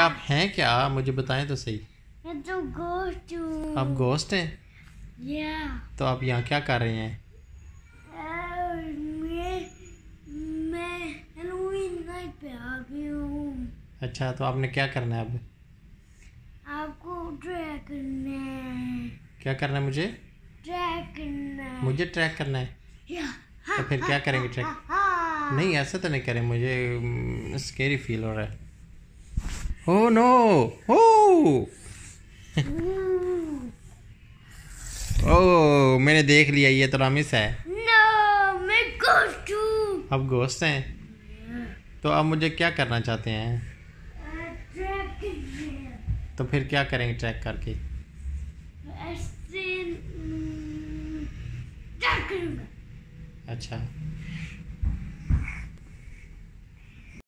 आप हैं क्या मुझे बताएं तो सही मैं तो गोस्ट आप गोस्ट हैं या तो आप यहाँ क्या कर रहे हैं अच्छा तो आपने क्या करना है अब आपको ट्रैक करना है क्या करना है मुझे ट्रैक करना है मुझे ट्रैक करना है या तो फिर क्या करेंगे ट्रैक नहीं ऐसा तो नहीं करें मुझे स्केरी mm, फील हो रहा है Oh no! Oh! oh, मैंने देख लिया ये तो रामिस है no, मैं गोस्ट अब गोस्त हैं तो अब मुझे क्या करना चाहते हैं तो फिर क्या करेंगे ट्रैक करके mm, अच्छा